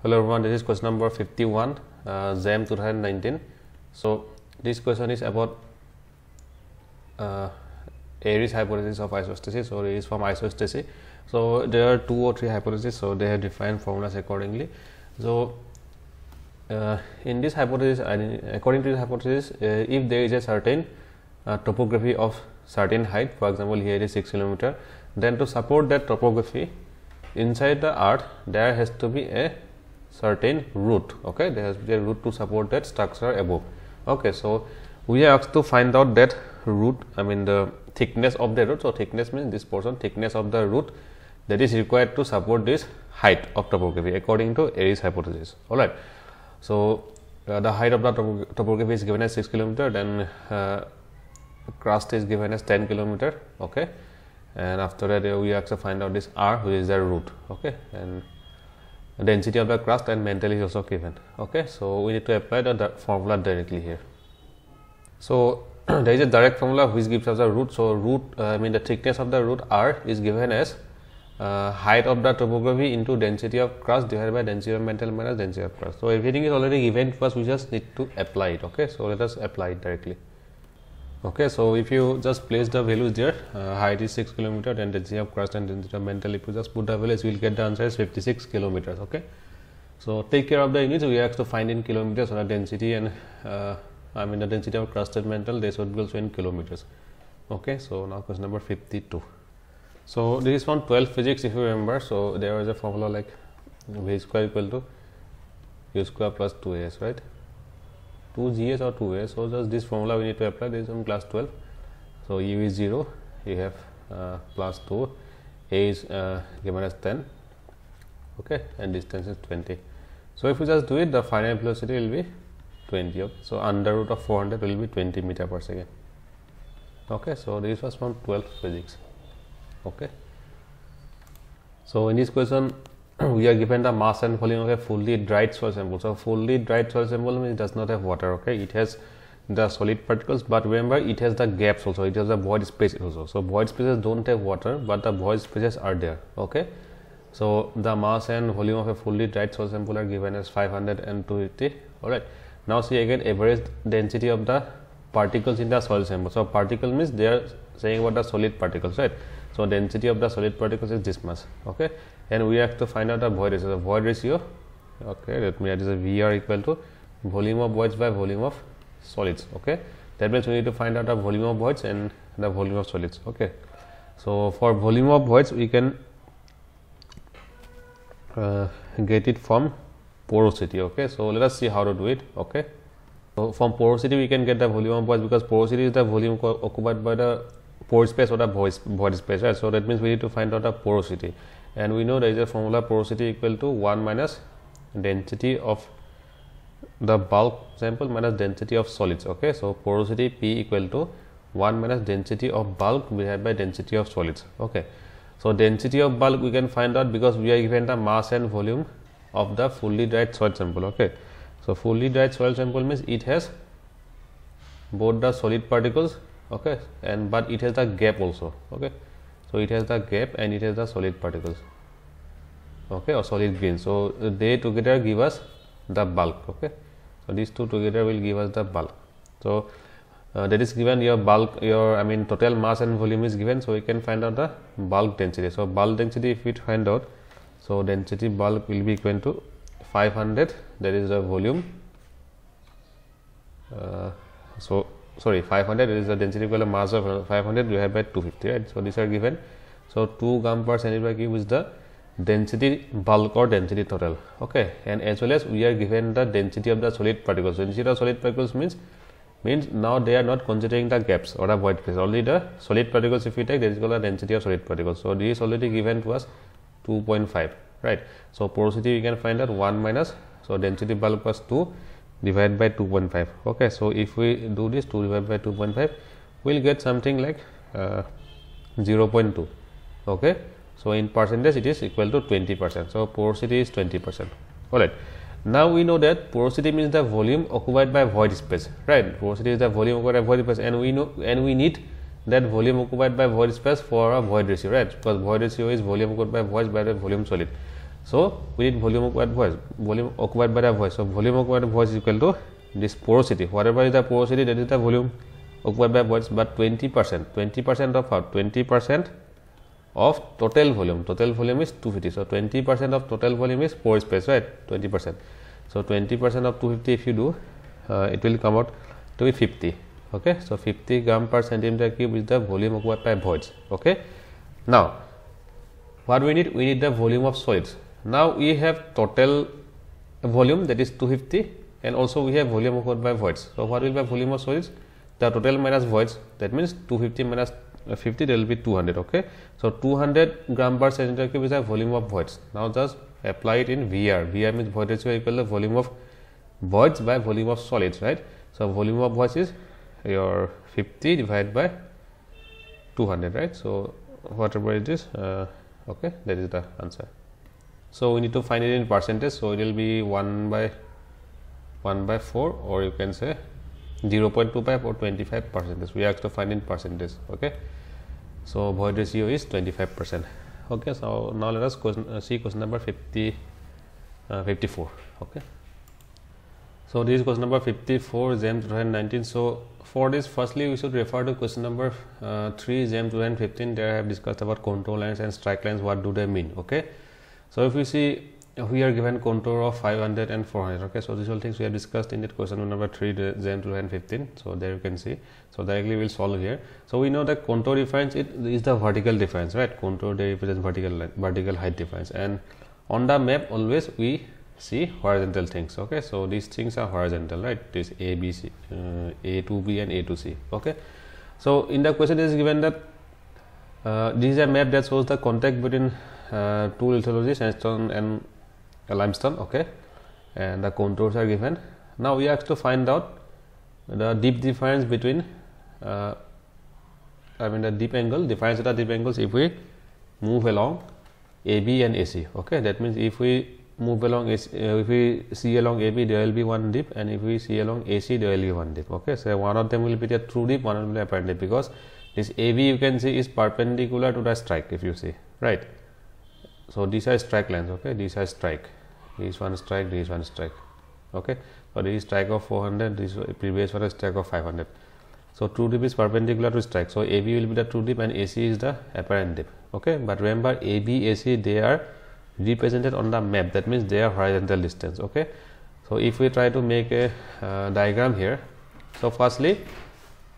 Hello everyone, this is question number 51, uh, 2019. So this question is about uh, Aries hypothesis of isostasy or is from isostasy. So there are two or three hypotheses, so they have defined formulas accordingly. So uh, in this hypothesis, according to this hypothesis, uh, if there is a certain uh, topography of certain height, for example here it is 6 kilometer, then to support that topography inside the earth there has to be a certain root okay there has to be a root to support that structure above okay so we are asked to find out that root i mean the thickness of the root so thickness means this portion thickness of the root that is required to support this height of topography according to Airy's hypothesis all right so uh, the height of the topography is given as 6 kilometer then uh, crust is given as 10 kilometer okay and after that uh, we have to find out this r which is the root okay and density of the crust and mantle is also given okay so we need to apply the formula directly here so there is a direct formula which gives us the root so root uh, i mean the thickness of the root r is given as uh, height of the topography into density of crust divided by density of mantle minus density of crust so everything is already given to us we just need to apply it okay so let us apply it directly okay so if you just place the values there uh, height is 6 kilometer and the g of crust and density mantle. if you just put the values you will get the answer is 56 kilometers okay so take care of the units we have to find in kilometers on a density and uh, i mean the density of crusted mantle they should be also in kilometers okay so now question number 52 so this is from 12 physics if you remember so there was a formula like v square equal to u square plus 2as right 2 gs or 2a so just this formula we need to apply this in class 12 so u is 0 you have uh, plus 2 a is uh, given as 10 okay and distance is 20 so if you just do it the final velocity will be 20 okay so under root of 400 will be 20 meter per second okay so this was from 12 physics okay so in this question we are given the mass and volume of a fully dried soil sample. So fully dried soil sample means it does not have water. Okay, it has the solid particles, but remember it has the gaps also. It has the void space also. So void spaces don't have water, but the void spaces are there. Okay. So the mass and volume of a fully dried soil sample are given as 520. All right. Now see again average density of the particles in the soil sample. So particle means they are saying about the solid particles, right? so density of the solid particles is this much okay and we have to find out the void ratio the void ratio okay let me write this vr equal to volume of voids by volume of solids okay that means we need to find out the volume of voids and the volume of solids okay so for volume of voids we can uh, get it from porosity okay so let us see how to do it okay so from porosity we can get the volume of voids because porosity is the volume occupied by the pore space or the void space right so that means we need to find out the porosity and we know there is a formula porosity equal to 1 minus density of the bulk sample minus density of solids okay so porosity p equal to 1 minus density of bulk divided by density of solids okay so density of bulk we can find out because we are given the mass and volume of the fully dried soil sample okay so fully dried soil sample means it has both the solid particles okay and but it has the gap also okay so it has the gap and it has the solid particles okay or solid grain so they together give us the bulk okay so these two together will give us the bulk so uh, that is given your bulk your i mean total mass and volume is given so we can find out the bulk density so bulk density if we find out so density bulk will be equal to 500 that is the volume uh, so sorry 500 is the density equal to mass of 500 divided by 250 right so these are given so 2 gram per centimeter cube is the density bulk or density total okay and as well as we are given the density of the solid particles density of solid particles means means now they are not considering the gaps or the void space only the solid particles if we take that is called the density of solid particles so this is already given to us 2.5 right so porosity we can find that 1 minus so density bulk was 2 divided by 2.5 okay so if we do this 2 divided by 2.5 we'll get something like uh, 0.2 okay so in percentage it is equal to 20 percent so porosity is 20 percent all right now we know that porosity means the volume occupied by void space right porosity is the volume occupied by void space and we know and we need that volume occupied by void space for a void ratio right because void ratio is volume occupied by void by the volume solid so we need volume occupied voice, volume occupied by the voice. So volume occupied voice is equal to this porosity. Whatever is the porosity, that is the volume occupied by voice, but 20 percent, 20 percent of how? 20 percent of total volume. Total volume is 250. So 20 percent of total volume is pore space, right? 20 percent. So 20 percent of 250, if you do, uh, it will come out to be 50. Okay, so 50 gram per centimeter cube is the volume occupied by voids. Okay, now what we need? We need the volume of solids. Now we have total volume that is 250 and also we have volume of by voids. So what will be volume of solids? The total minus voids that means 250 minus 50 there will be 200 okay. So 200 gram per centimeter cube is the volume of voids. Now just apply it in VR. VR means void ratio equal to volume of voids by volume of solids right. So volume of voids is your 50 divided by 200 right. So whatever it is uh, okay that is the answer so we need to find it in percentage so it will be 1 by 1 by 4 or you can say 0 0.25 or 25 percentage we have to find in percentage okay so void ratio is 25 percent okay so now let us question, uh, see question number 50 uh, 54 okay so this is question number 54 jam 2019 so for this firstly we should refer to question number uh, 3 jam 2015 there i have discussed about control lines and strike lines what do they mean okay so if we see we are given contour of 500 and 400 okay so these all things we have discussed in that question number 3 to 2015 so there you can see so directly we'll solve here so we know that contour difference it is the vertical difference right contour they represent vertical vertical height difference and on the map always we see horizontal things okay so these things are horizontal right this a b c uh, a to b and a to c okay so in the question is given that uh, this is a map that shows the contact between uh, two lithologies, sandstone and limestone okay and the contours are given now we have to find out the deep difference between uh, I mean the deep angle difference of the deep angles if we move along AB and AC okay that means if we move along AC, uh, if we see along AB there will be one dip and if we see along AC there will be one dip okay so one of them will be the true dip one will be apparent dip because this AB you can see is perpendicular to the strike if you see right so these are strike lines, okay these are strike this one strike this one strike okay so this strike of 400 this previous one is strike of 500 so true dip is perpendicular to strike so ab will be the true dip and ac is the apparent dip okay but remember ab ac they are represented on the map that means they are horizontal distance okay so if we try to make a uh, diagram here so firstly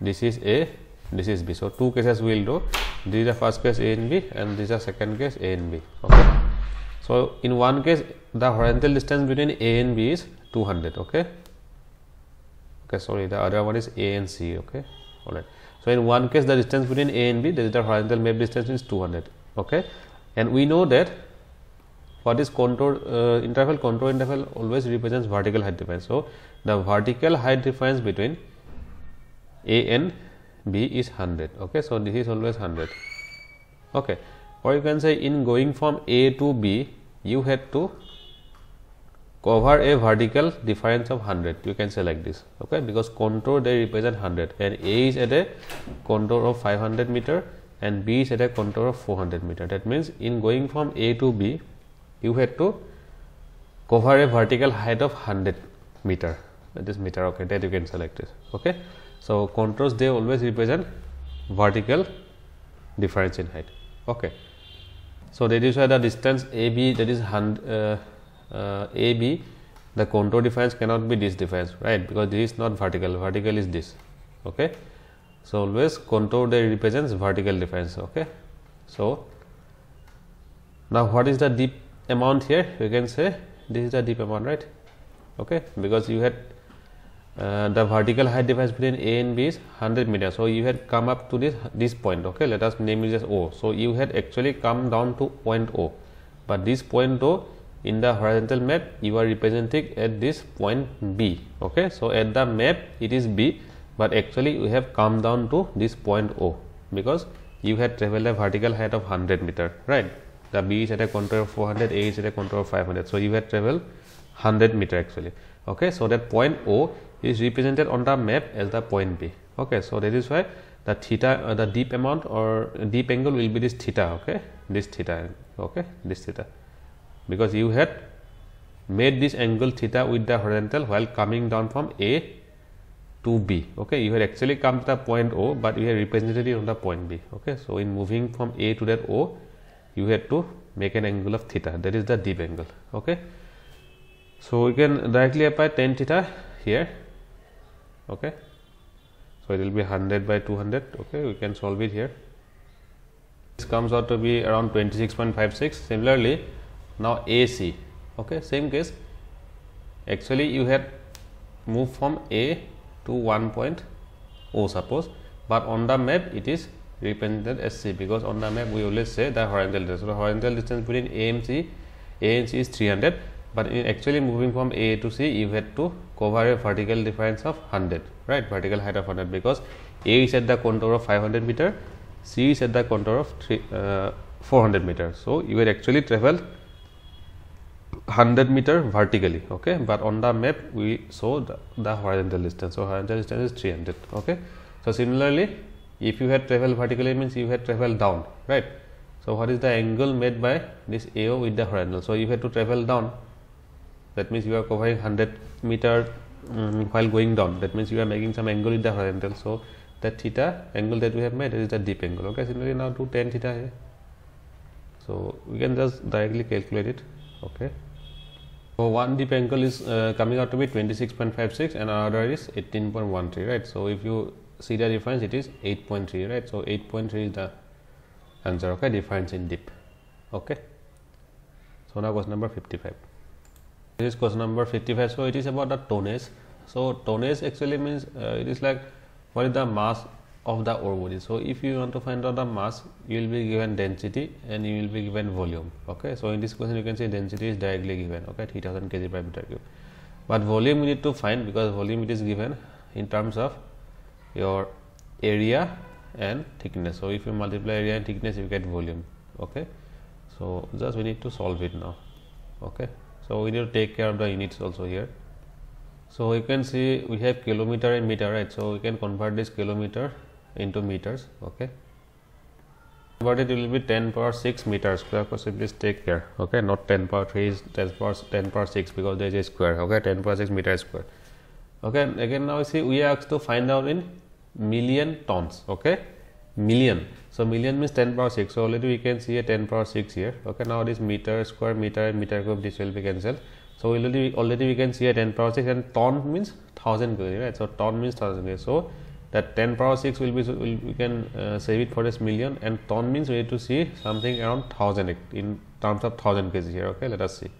this is a disease B. So, two cases we will do these are first case A and B and these are second case A and B. Okay. So, in one case the horizontal distance between A and B is 200. Okay. Okay, sorry the other one is A and C. Okay. Alright. So, in one case the distance between A and B that is the horizontal map distance is 200. Okay. And we know that what is contour uh, interval contour interval always represents vertical height difference. So, the vertical height difference between A and b is 100 okay so this is always 100 okay or you can say in going from a to b you had to cover a vertical difference of 100 you can say like this okay because contour they represent 100 and a is at a contour of 500 meter and b is at a contour of 400 meter that means in going from a to b you had to cover a vertical height of 100 meter that is meter okay that you can select it okay so, contours they always represent vertical difference in height. Okay. So, that is why the distance AB that is uh, uh, AB the contour difference cannot be this difference right because this is not vertical vertical is this okay so always contour they represents vertical difference okay so now what is the deep amount here you can say this is the deep amount right okay because you had uh, the vertical height difference between A and B is 100 meter. So, you had come up to this this point. Okay, let us name it as O. So, you had actually come down to point O, but this point O in the horizontal map you are representing at this point B. Okay, so at the map it is B, but actually you have come down to this point O because you had traveled a vertical height of 100 meter, right? The B is at a contour of 400, A is at a contour of 500. So, you had traveled 100 meter actually. Okay, so that point O is represented on the map as the point B. Okay, so that is why the theta, uh, the deep amount or deep angle will be this theta. Okay, this theta. Okay, this theta, because you had made this angle theta with the horizontal while coming down from A to B. Okay, you had actually come to the point O, but you had represented it on the point B. Okay, so in moving from A to that O, you had to make an angle of theta. That is the deep angle. Okay, so we can directly apply tan theta here okay so it will be 100 by 200 okay we can solve it here this comes out to be around 26.56 similarly now AC okay same case actually you had moved from A to 1.0 suppose but on the map it is represented as C because on the map we always say the horizontal distance so the horizontal distance between AMC, ANC and C is 300 but in actually moving from A to C you had to cover a vertical difference of 100 right vertical height of 100 because A is at the contour of 500 meter C is at the contour of three, uh, 400 meter so you will actually travel 100 meter vertically okay but on the map we saw the, the horizontal distance so horizontal distance is 300 okay so similarly if you had traveled vertically means you had traveled down right so what is the angle made by this AO with the horizontal so you had to travel down that means you are covering 100 meter um, while going down that means you are making some angle with the horizontal so that theta angle that we have made is the deep angle okay similarly now do 10 theta here so we can just directly calculate it okay so one deep angle is uh, coming out to be 26.56 and other is 18.13 right so if you see the difference it is 8.3 right so 8.3 is the answer okay difference in deep okay so now was number 55 this is question number 55. So it is about the tonnage. So tonnage actually means uh, it is like what is the mass of the ore body. So if you want to find out the mass, you will be given density and you will be given volume. Okay. So in this question you can see density is directly given. Okay, 3000 kg per meter cube. But volume we need to find because volume it is given in terms of your area and thickness. So if you multiply area and thickness, you get volume. Okay. So just we need to solve it now. Okay so we need to take care of the units also here so you can see we have kilometer and meter right so we can convert this kilometer into meters okay But it will be 10 power 6 meters because so please take care okay not 10 power 3 is 10 power 10 power 6 because there is a square okay 10 power 6 meter square okay again now see we are asked to find out in million tons okay million. So million means 10 power 6. So already we can see a 10 power 6 here. Okay, now this meter, square meter, meter cube. This will be cancelled. So already already we can see a 10 power 6 and ton means thousand kg, right? So ton means thousand kg. So that 10 power 6 will be will, we can uh, save it for this million and ton means we need to see something around thousand in terms of thousand kg here. Okay, let us see.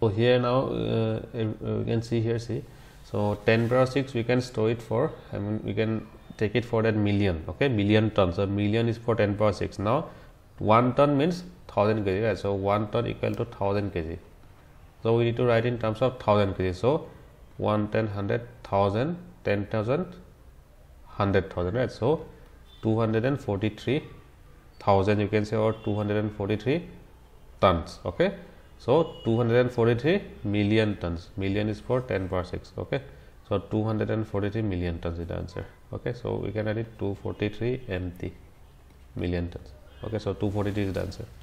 So here now uh, uh, we can see here see. So 10 power 6 we can store it for I mean we can take it for that million okay million tons so million is for 10 power 6 now 1 ton means 1000 kg right so 1 ton equal to 1000 kg so we need to write in terms of 1000 kg so 1 10 100 1000 10000 100000 right so 243000 you can say or 243 tons okay so 243 million tons million is for 10 power 6 okay so 243 million tons is the answer okay so we can edit 243 mt million tons okay so 243 is the answer